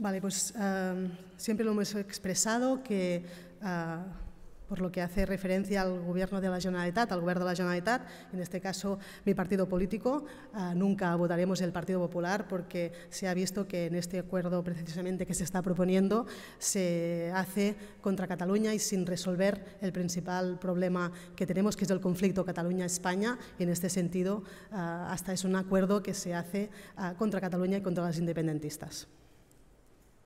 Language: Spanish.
Vale, pues em, siempre lo hemos expresado que ah, por lo que hace referencia al Gobierno de la Generalitat, al Gobierno de la Generalitat, en este caso mi partido político, ah, nunca votaremos el Partido Popular porque se ha visto que en este acuerdo precisamente que se está proponiendo se hace contra Cataluña y sin resolver el principal problema que tenemos, que es el conflicto Cataluña-España. En este sentido, ah, hasta es un acuerdo que se hace contra Cataluña y contra las independentistas.